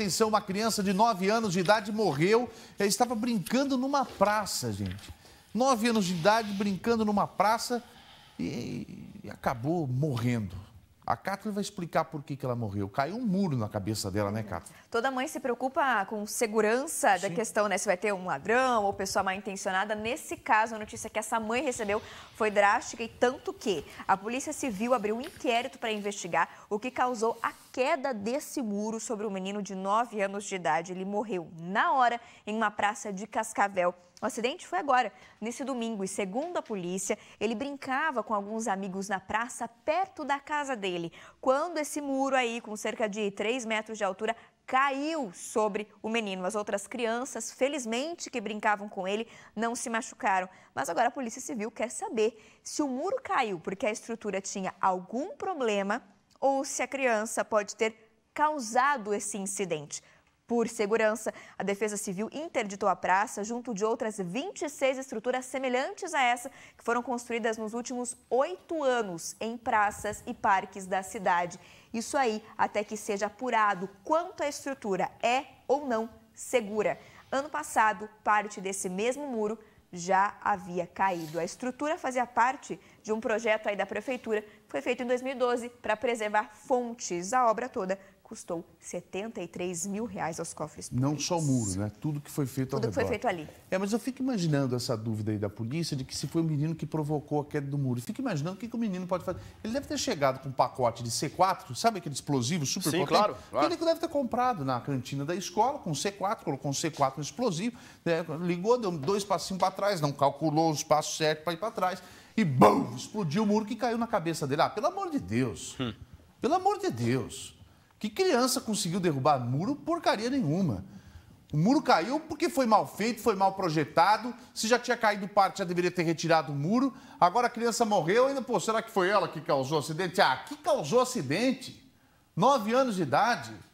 atenção, uma criança de 9 anos de idade morreu. Ela estava brincando numa praça, gente. 9 anos de idade, brincando numa praça e, e acabou morrendo. A Cátia vai explicar por que, que ela morreu. Caiu um muro na cabeça dela, né, Cátia? Toda mãe se preocupa com segurança Sim. da questão, né? Se vai ter um ladrão ou pessoa mal intencionada. Nesse caso, a notícia que essa mãe recebeu foi drástica e tanto que a Polícia Civil abriu um inquérito para investigar o que causou a queda desse muro sobre um menino de 9 anos de idade. Ele morreu na hora em uma praça de Cascavel. O acidente foi agora, nesse domingo, e segundo a polícia, ele brincava com alguns amigos na praça perto da casa dele, quando esse muro aí, com cerca de 3 metros de altura, caiu sobre o menino. As outras crianças, felizmente que brincavam com ele, não se machucaram. Mas agora a Polícia Civil quer saber se o muro caiu porque a estrutura tinha algum problema ou se a criança pode ter causado esse incidente. Por segurança, a Defesa Civil interditou a praça junto de outras 26 estruturas semelhantes a essa que foram construídas nos últimos oito anos em praças e parques da cidade. Isso aí até que seja apurado quanto a estrutura é ou não segura. Ano passado, parte desse mesmo muro já havia caído. A estrutura fazia parte de um projeto aí da prefeitura, foi feito em 2012 para preservar fontes. A obra toda custou 73 mil reais aos cofres públicos. Não só o muro, né? Tudo que foi feito Tudo ao Tudo que foi feito ali. É, mas eu fico imaginando essa dúvida aí da polícia de que se foi o menino que provocou a queda do muro. Fico imaginando o que, que o menino pode fazer. Ele deve ter chegado com um pacote de C4, sabe aquele explosivo super Sim, potente? claro. claro. Ele deve ter comprado na cantina da escola com C4, colocou um C4 no explosivo, né? ligou, deu dois passinhos para trás, não calculou os passos certos para ir para trás e bum, explodiu o muro que caiu na cabeça dele. Ah, pelo amor de Deus. Hum. Pelo amor de Deus. Que criança conseguiu derrubar muro? Porcaria nenhuma. O muro caiu porque foi mal feito, foi mal projetado. Se já tinha caído parte, já deveria ter retirado o muro. Agora a criança morreu ainda, pô, será que foi ela que causou o acidente? Ah, que causou acidente? Nove anos de idade.